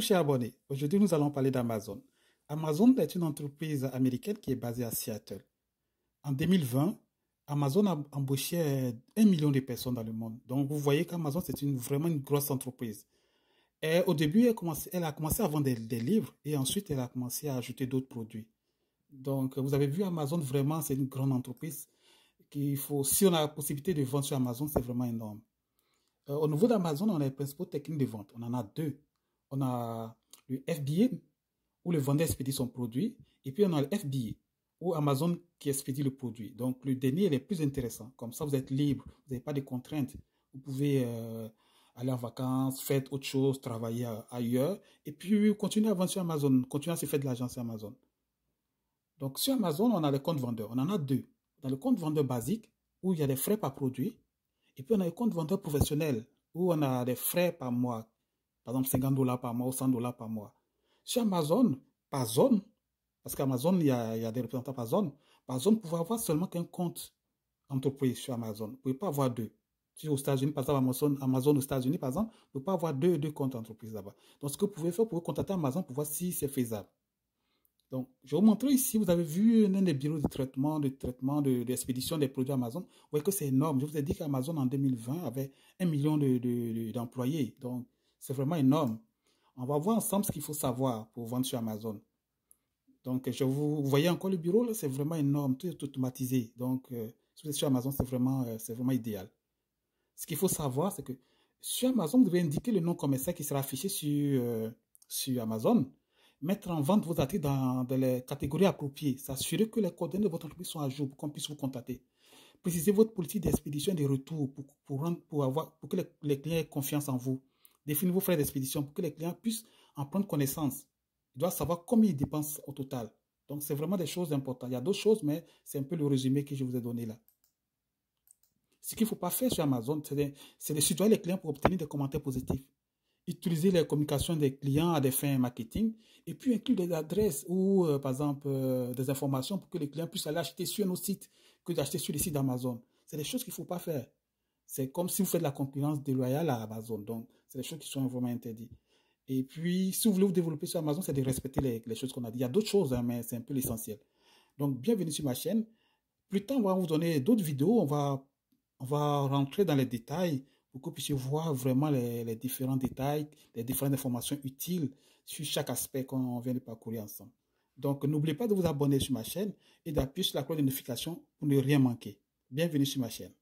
Cher chers abonnés, aujourd'hui nous allons parler d'Amazon. Amazon est une entreprise américaine qui est basée à Seattle. En 2020, Amazon a embauché un million de personnes dans le monde. Donc vous voyez qu'Amazon c'est une, vraiment une grosse entreprise. au début, elle, a commencé à vendre des, livres et ensuite elle a commencé à ajouter d'autres produits. Donc vous avez vu Amazon vraiment c'est une grande entreprise. faut, si on a la possibilité de vendre sur Amazon, c'est vraiment énorme. Euh, au niveau d'Amazon, on a les principaux techniques de vente. On en a deux on a le FBA où le vendeur expédie son produit, et puis on a le FBA où Amazon qui expédie le produit. Donc le dernier est le plus intéressant. Comme ça, vous êtes libre, vous n'avez pas de contraintes. Vous pouvez euh, aller en vacances, faire autre chose, travailler ailleurs, et puis continuer à vendre sur Amazon, continuer à se faire de l'agence sur Amazon. Donc sur Amazon, on a les comptes vendeurs. On en a deux. Dans le compte vendeur basique, où il y a des frais par produit, et puis on a le compte vendeur professionnel, où on a des frais par mois par exemple, 50 dollars par mois ou 100 dollars par mois. Sur Amazon, par zone, parce qu'Amazon, il, y, a, des représentants par zone, par zone, vous pouvez avoir seulement qu'un compte entreprise sur Amazon. Vous ne pouvez pas avoir deux. Si aux États-Unis, par exemple, Amazon, aux États-Unis, par exemple, vous ne pouvez pas avoir deux, deux comptes entreprises là-bas. Donc, ce que vous pouvez faire, vous pouvez contacter Amazon pour voir si c'est faisable. Donc, je vais vous montrer ici, vous avez vu un des bureaux de traitement, de traitement, d'expédition de, des produits Amazon. Vous voyez que c'est énorme. Je vous ai dit qu'Amazon en 2020 avait un million d'employés. De, d'employés Donc, c'est vraiment énorme. On va voir ensemble ce qu'il faut savoir pour vendre sur Amazon. Donc, je vous, voyez encore le bureau, là, c'est vraiment énorme, tout est automatisé. Donc, euh, sur Amazon, c'est vraiment, euh, c'est vraiment idéal. Ce qu'il faut savoir, c'est que sur Amazon, vous devez indiquer le nom commercial qui sera affiché sur, euh, sur Amazon. Mettre en vente vos articles dans, les catégories appropriées. S'assurer que les coordonnées de votre entreprise sont à jour pour qu'on puisse vous contacter. Préciser votre politique d'expédition et de retour pour, avoir, pour que les clients aient confiance en vous. Définissez vos frais d'expédition pour que les clients puissent en prendre connaissance. Ils doivent savoir combien ils dépensent au total. Donc, c'est vraiment des choses importantes. Il y a d'autres choses, mais c'est un peu le résumé que je vous ai donné là. Ce qu'il ne faut pas faire sur Amazon, c'est de, de les clients pour obtenir des commentaires positifs. Utiliser les communications des clients à des fins marketing et puis inclure des adresses ou, euh, par exemple, euh, des informations pour que les clients puissent aller acheter sur nos sites que d'acheter sur les sites d'Amazon. C'est des choses qu'il ne faut pas faire. C'est comme si vous faites la concurrence déloyale à Amazon. Donc, c'est des choses qui sont vraiment interdites. Et puis, si vous voulez vous développer sur Amazon, c'est de respecter les, choses qu'on a dit. Il y a d'autres choses, hein, mais c'est un peu l'essentiel. Donc, bienvenue sur ma chaîne. Plus tard, on va vous donner d'autres vidéos. On va, rentrer dans les détails pour que vous puissiez voir vraiment les différents détails, les différentes informations utiles sur chaque aspect qu'on vient de parcourir ensemble. Donc, n'oubliez pas de vous abonner sur ma chaîne et d'appuyer sur la cloche de notification pour ne rien manquer. Bienvenue sur ma chaîne.